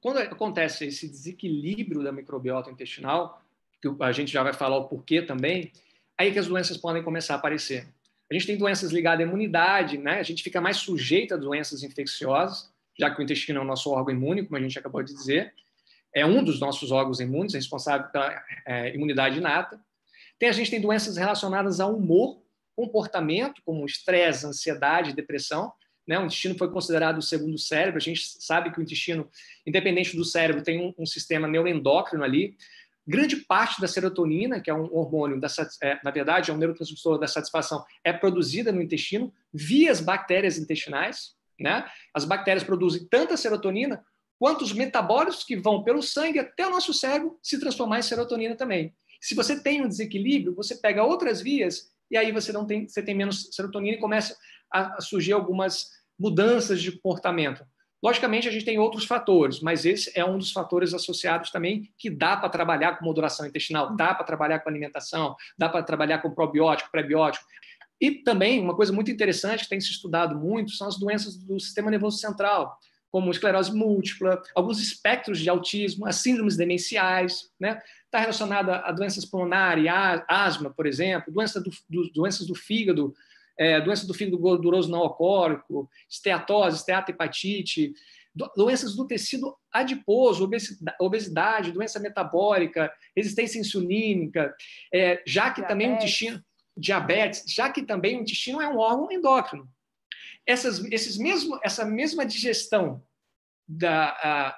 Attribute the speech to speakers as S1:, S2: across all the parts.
S1: Quando acontece esse desequilíbrio da microbiota intestinal, que a gente já vai falar o porquê também, aí que as doenças podem começar a aparecer. A gente tem doenças ligadas à imunidade, né? A gente fica mais sujeito a doenças infecciosas, já que o intestino é o nosso órgão imune, como a gente acabou de dizer. É um dos nossos órgãos imunes, é responsável pela é, imunidade inata. Tem, a gente tem doenças relacionadas ao humor, comportamento, como estresse, ansiedade, depressão, né? O intestino foi considerado o segundo cérebro. A gente sabe que o intestino, independente do cérebro, tem um, um sistema neuroendócrino ali. Grande parte da serotonina, que é um hormônio, da, é, na verdade, é um neurotransmissor da satisfação, é produzida no intestino via as bactérias intestinais. Né? As bactérias produzem tanta serotonina quanto os metabólicos que vão pelo sangue até o nosso cérebro se transformar em serotonina também. Se você tem um desequilíbrio, você pega outras vias e aí você não tem, você tem menos serotonina e começa a surgir algumas mudanças de comportamento. Logicamente, a gente tem outros fatores, mas esse é um dos fatores associados também que dá para trabalhar com modulação intestinal, dá para trabalhar com alimentação, dá para trabalhar com probiótico, prebiótico. E também, uma coisa muito interessante que tem se estudado muito são as doenças do sistema nervoso central como esclerose múltipla, alguns espectros de autismo, as síndromes demenciais, né? Está relacionada a doenças pulmonares, asma, por exemplo, doença do, do, doenças do fígado, é, doença do fígado gorduroso não alcoólico, esteatose, esteatohepatite, do, doenças do tecido adiposo, obesidade, obesidade doença metabólica, resistência insulínica, é, já que diabetes. também o intestino, diabetes, já que também o intestino é um órgão endócrino, essas, esses mesmo, essa mesma digestão da a,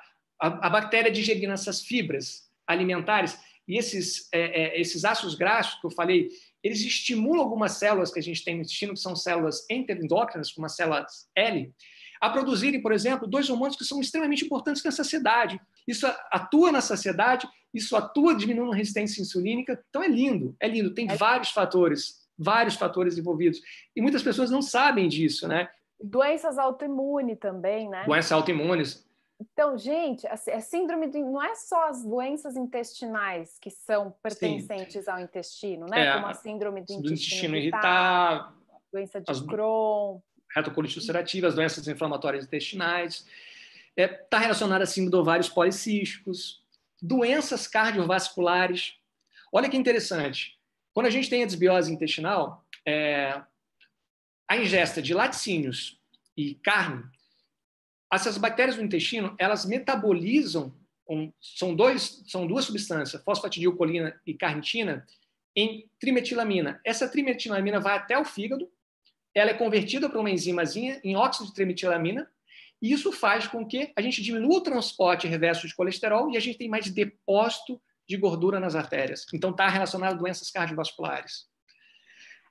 S1: a, a bactéria digerindo essas fibras alimentares e esses, é, é, esses ácidos graxos que eu falei, eles estimulam algumas células que a gente tem no intestino, que são células endócrinas, como as células L, a produzirem, por exemplo, dois hormônios que são extremamente importantes na saciedade. Isso atua na saciedade, isso atua diminuindo a resistência insulínica. Então é lindo, é lindo. Tem é vários fatores, vários fatores envolvidos. E muitas pessoas não sabem disso, né?
S2: Doenças autoimunes também, né? Doenças
S1: autoimunes.
S2: Então, gente, assim, é síndrome de, não é só as doenças intestinais que são pertencentes Sim. ao intestino, né? É, Como a síndrome do intestino, intestino irritável, doença de as, Crohn,
S1: retocolite ulcerativa, as doenças inflamatórias intestinais. Está é, tá relacionada a síndrome do ovários policísticos, doenças cardiovasculares. Olha que interessante. Quando a gente tem a desbiose intestinal, é, a ingesta de laticínios e carne, essas bactérias do intestino, elas metabolizam, são, dois, são duas substâncias, fosfatidilcolina e carnitina, em trimetilamina. Essa trimetilamina vai até o fígado, ela é convertida por uma enzimazinha em óxido de trimetilamina, e isso faz com que a gente diminua o transporte reverso de colesterol e a gente tem mais depósito de gordura nas artérias. Então, está relacionado a doenças cardiovasculares.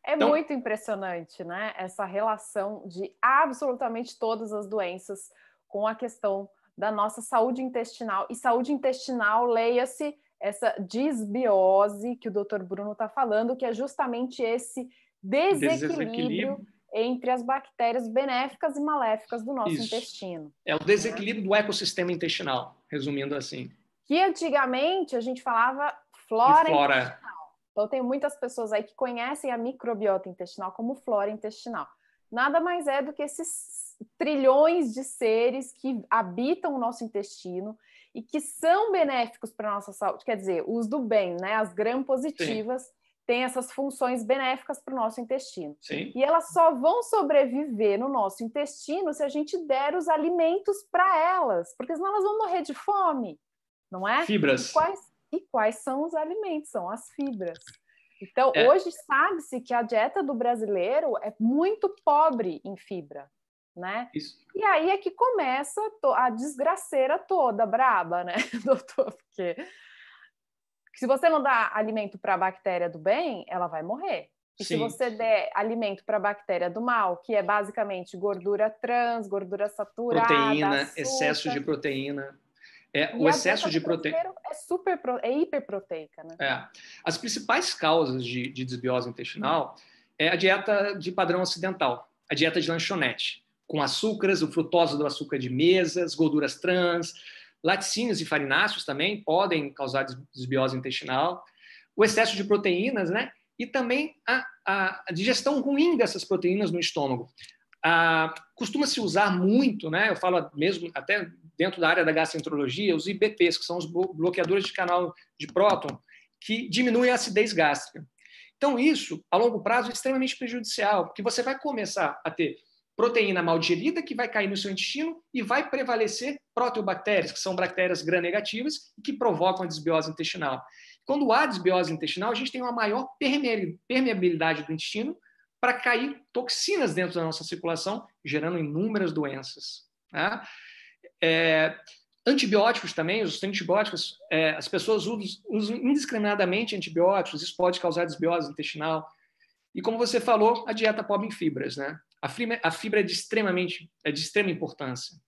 S2: É então... muito impressionante, né? Essa relação de absolutamente todas as doenças com a questão da nossa saúde intestinal. E saúde intestinal, leia-se essa disbiose que o Dr. Bruno está falando, que é justamente esse desequilíbrio, desequilíbrio, entre as bactérias benéficas e maléficas do nosso Isso. intestino.
S1: É o né? desequilíbrio né? do ecossistema intestinal, resumindo assim.
S2: Que antigamente a gente falava flora, e flora. Então, tem muitas pessoas aí que conhecem a microbiota intestinal como flora intestinal. Nada mais é do que esses trilhões de seres que habitam o nosso intestino e que são benéficos para a nossa saúde. Quer dizer, os do bem, né? As gram-positivas têm essas funções benéficas para o nosso intestino. Sim. E elas só vão sobreviver no nosso intestino se a gente der os alimentos para elas, porque senão elas vão morrer de fome, não é? Fibras. Quais e quais são os alimentos, são as fibras. Então, é. hoje sabe-se que a dieta do brasileiro é muito pobre em fibra, né? Isso. E aí é que começa a desgraceira toda, braba, né, doutor? Porque se você não dá alimento para a bactéria do bem, ela vai morrer. E Sim. se você der alimento para a bactéria do mal, que é basicamente gordura trans, gordura saturada, proteína, açúcar, excesso de
S1: proteína. É, o excesso de proteína.
S2: É, super, é hiperproteica, né?
S1: É. As principais causas de, de desbiose intestinal é a dieta de padrão ocidental, a dieta de lanchonete, com açúcares, o frutose do açúcar de mesas, gorduras trans, laticínios e farináceos também podem causar desbiose intestinal, o excesso de proteínas, né? E também a, a, a digestão ruim dessas proteínas no estômago. Ah, costuma se usar muito, né? Eu falo mesmo até dentro da área da gastroenterologia, os IBPs, que são os bloqueadores de canal de próton, que diminuem a acidez gástrica. Então, isso, a longo prazo, é extremamente prejudicial, porque você vai começar a ter proteína mal digerida que vai cair no seu intestino e vai prevalecer proteobactérias, que são bactérias gram-negativas e que provocam a desbiose intestinal. Quando há desbiose intestinal, a gente tem uma maior permeabilidade do intestino para cair toxinas dentro da nossa circulação, gerando inúmeras doenças. Tá? É, antibióticos também, os antibióticos, é, as pessoas usam, usam, indiscriminadamente antibióticos, isso pode causar desbiose intestinal. E como você falou, a dieta pobre em fibras, né? A fibra, a fibra é de extremamente, é de extrema importância.